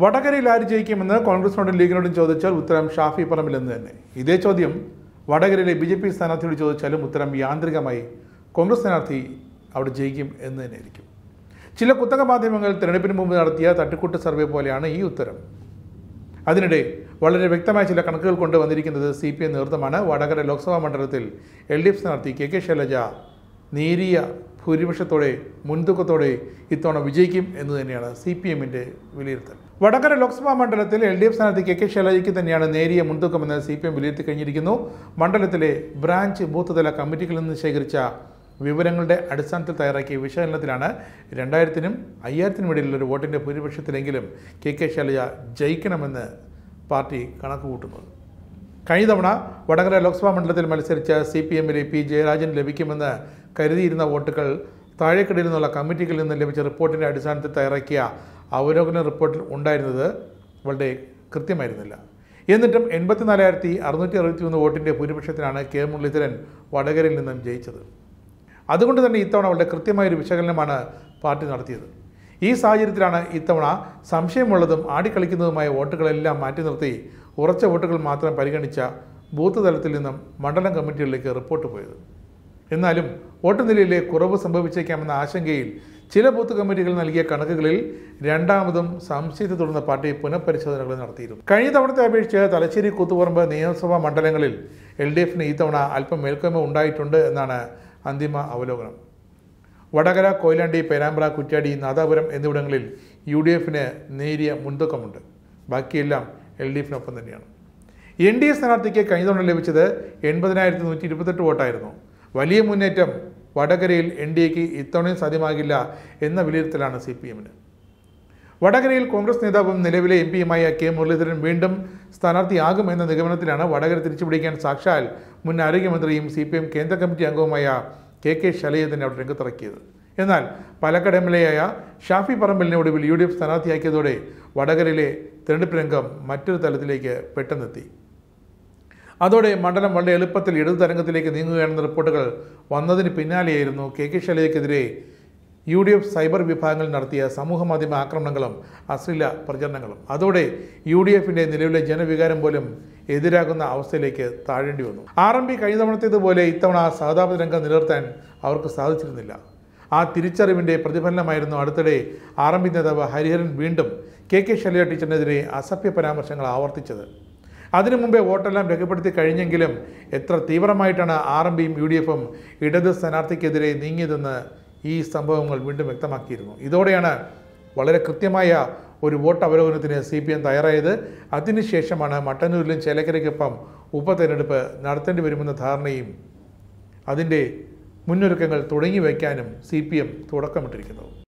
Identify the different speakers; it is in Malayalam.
Speaker 1: വടകരയിൽ ആര് ജയിക്കുമെന്ന് കോൺഗ്രസിനോടും ലീഗിനോടും ചോദിച്ചാൽ ഉത്തരം ഷാഫി പറമ്പിലെന്ന് തന്നെ ഇതേ ചോദ്യം വടകരയിലെ ബി ജെ പി സ്ഥാനാർത്ഥിയോട് ചോദിച്ചാലും ഉത്തരം യാന്ത്രികമായി കോൺഗ്രസ് സ്ഥാനാർത്ഥി അവിടെ ജയിക്കും എന്ന് തന്നെയായിരിക്കും ചില കുത്തക മാധ്യമങ്ങൾ തിരഞ്ഞെടുപ്പിന് മുമ്പ് നടത്തിയ തട്ടിക്കൂട്ട് സർവേ പോലെയാണ് ഈ ഉത്തരം അതിനിടെ വളരെ വ്യക്തമായ ചില കണക്കുകൾ കൊണ്ട് വന്നിരിക്കുന്നത് സി പി എം നേതൃത്വമാണ് വടകര ലോക്സഭാ മണ്ഡലത്തിൽ എൽ ഡി എഫ് സ്ഥാനാർത്ഥി കെ കെ ശൈലജ നേരിയ ഭൂരിപക്ഷത്തോടെ മുൻതൂക്കത്തോടെ ഇത്തവണ വിജയിക്കും എന്ന് തന്നെയാണ് സി പി എമ്മിൻ്റെ വിലയിരുത്തൽ വടകര ലോക്സഭാ മണ്ഡലത്തിൽ എൽ ഡി എഫ് സ്ഥാനാർത്ഥി കെ കെ ശൈലജയ്ക്ക് തന്നെയാണ് നേരിയ മുൻതൂക്കമെന്ന് സി പി എം വിലയിരുത്തി കഴിഞ്ഞിരിക്കുന്നു മണ്ഡലത്തിലെ ബ്രാഞ്ച് ബൂത്ത്തല കമ്മിറ്റികളിൽ നിന്ന് ശേഖരിച്ച വിവരങ്ങളുടെ അടിസ്ഥാനത്തിൽ തയ്യാറാക്കിയ വിശകലനത്തിലാണ് രണ്ടായിരത്തിനും അയ്യായിരത്തിനും ഇടയിലുള്ള വോട്ടിൻ്റെ ഭൂരിപക്ഷത്തിലെങ്കിലും കെ കെ ശൈലജ ജയിക്കണമെന്ന് പാർട്ടി കണക്ക് കൂട്ടുന്നത് കഴിഞ്ഞ തവണ വടകര ലോക്സഭാ മണ്ഡലത്തിൽ മത്സരിച്ച സി പി എമ്മിലെ പി ജയരാജൻ ലഭിക്കുമെന്ന് കരുതിയിരുന്ന വോട്ടുകൾ താഴേക്കടയിൽ നിന്നുള്ള കമ്മിറ്റികളിൽ നിന്ന് ലഭിച്ച റിപ്പോർട്ടിൻ്റെ അടിസ്ഥാനത്തിൽ തയ്യാറാക്കിയ അവലോകന റിപ്പോർട്ടിൽ ഉണ്ടായിരുന്നത് വളരെ കൃത്യമായിരുന്നില്ല എന്നിട്ടും എൺപത്തിനാലായിരത്തി അറുന്നൂറ്റി അറുപത്തി മൂന്ന് വോട്ടിൻ്റെ ഭൂരിപക്ഷത്തിനാണ് കെ മുരളീധരൻ വടകരയിൽ നിന്നും ജയിച്ചത് അതുകൊണ്ട് തന്നെ ഇത്തവണ വളരെ കൃത്യമായൊരു വിശകലനമാണ് പാർട്ടി നടത്തിയത് ഈ സാഹചര്യത്തിലാണ് ഇത്തവണ സംശയമുള്ളതും ആടിക്കളിക്കുന്നതുമായ വോട്ടുകളെല്ലാം മാറ്റി നിർത്തി ഉറച്ച വോട്ടുകൾ മാത്രം പരിഗണിച്ച ബൂത്ത് തലത്തിൽ നിന്നും മണ്ഡലം കമ്മിറ്റികളിലേക്ക് റിപ്പോർട്ട് പോയത് എന്നാലും വോട്ട് നിലയിലെ കുറവ് സംഭവിച്ചേക്കാമെന്ന ആശങ്കയിൽ ചില ബൂത്ത് കമ്മിറ്റികൾ നൽകിയ കണക്കുകളിൽ രണ്ടാമതും സംശയത്തെ തുടർന്ന് പാർട്ടി പുനഃപരിശോധനകൾ നടത്തിയിരുന്നു കഴിഞ്ഞ തവണത്തെ അപേക്ഷിച്ച് തലശ്ശേരി കൂത്തുപറമ്പ് നിയമസഭാ മണ്ഡലങ്ങളിൽ എൽ ഡി എഫിന് ഈ തവണ അല്പം മേൽക്കോയ്മ ഉണ്ടായിട്ടുണ്ട് എന്നാണ് അന്തിമ അവലോകനം വടകര കൊയിലാണ്ടി പേരാമ്പ്ര കുറ്റ്യാടി നാദാപുരം എന്നിവിടങ്ങളിൽ യു ഡി എഫിന് നേരിയ മുൻതൂക്കമുണ്ട് ബാക്കിയെല്ലാം എൽ ഡി എഫിനൊപ്പം തന്നെയാണ് എൻ ഡി എ സ്ഥാനാർത്ഥിക്ക് കഴിഞ്ഞ തവണ ലഭിച്ചത് എൺപതിനായിരത്തി നൂറ്റി ഇരുപത്തെട്ട് വോട്ടായിരുന്നു വലിയ മുന്നേറ്റം വടകരയിൽ എൻ ഡി എക്ക് ഇത്തവണയും സാധ്യമാകില്ല എന്ന വിലയിരുത്തലാണ് സി പി എമ്മിന് വടകരയിൽ കോൺഗ്രസ് നേതാവും നിലവിലെ എം പിയുമായ കെ മുരളീധരൻ വീണ്ടും സ്ഥാനാർത്ഥിയാകുമെന്ന എന്ന നിഗമനത്തിലാണ് വടകര തിരിച്ചുപിടിക്കാൻ സാക്ഷാൽ മുൻ ആരോഗ്യമന്ത്രിയും സി പി എം കേന്ദ്ര കമ്മിറ്റി അംഗവുമായ കെ കെ ശലയെ തന്നെ അവിടെ രംഗത്തിറക്കിയത് എന്നാൽ പാലക്കാട് എം എൽ എ ആയ ഷാഫി പറമ്പലിനെ ഒടുവിൽ യു ഡി എഫ് സ്ഥാനാർത്ഥിയാക്കിയതോടെ വടകരയിലെ തെരഞ്ഞെടുപ്പ് രംഗം മറ്റൊരു തലത്തിലേക്ക് പെട്ടെന്നെത്തി അതോടെ മണ്ഡലം വളരെ എളുപ്പത്തിൽ ഇടതു തരംഗത്തിലേക്ക് നീങ്ങുകയാണെന്ന റിപ്പോർട്ടുകൾ വന്നതിന് പിന്നാലെയായിരുന്നു കെ കെ ശൈലജയ്ക്കെതിരെ യു ഡി എഫ് സൈബർ വിഭാഗങ്ങൾ നടത്തിയ സമൂഹമാധ്യമ ആക്രമണങ്ങളും അശ്ലീല പ്രചരണങ്ങളും അതോടെ യു ഡി എഫിൻ്റെ നിലവിലെ ജനവികാരം പോലും എതിരാകുന്ന അവസ്ഥയിലേക്ക് താഴേണ്ടി വന്നു ആർ എം പി കഴിഞ്ഞ തവണത്തേതുപോലെ ഇത്തവണ സഹതാപ രംഗം നിലനിർത്താൻ അവർക്ക് സാധിച്ചിരുന്നില്ല ആ തിരിച്ചറിവിൻ്റെ പ്രതിഫലനമായിരുന്നു അടുത്തിടെ ആർ എം പി നേതാവ് ഹരിഹരൻ വീണ്ടും കെ കെ ശൈലജ ടീച്ചറിനെതിരെ അസഭ്യ പരാമർശങ്ങൾ ആവർത്തിച്ചത് അതിനു മുമ്പേ വോട്ടെല്ലാം രേഖപ്പെടുത്തി കഴിഞ്ഞെങ്കിലും എത്ര തീവ്രമായിട്ടാണ് ആർ എം പിയും യു ഡി എഫും ഇടത് സ്ഥാനാർത്ഥിക്കെതിരെ നീങ്ങിയതെന്ന് ഈ സംഭവങ്ങൾ വീണ്ടും വ്യക്തമാക്കിയിരുന്നു ഇതോടെയാണ് വളരെ കൃത്യമായ ഒരു വോട്ട് അവലോകനത്തിന് സി പി എം തയ്യാറായത് അതിനുശേഷമാണ് മട്ടന്നൂരിലും ചേലക്കരയ്ക്കൊപ്പം ഉപതെരഞ്ഞെടുപ്പ് നടത്തേണ്ടി വരുമെന്ന ധാരണയും അതിൻ്റെ മുന്നൊരുക്കങ്ങൾ തുടങ്ങി വയ്ക്കാനും സി പി എം തുടക്കമിട്ടിരിക്കുന്നത്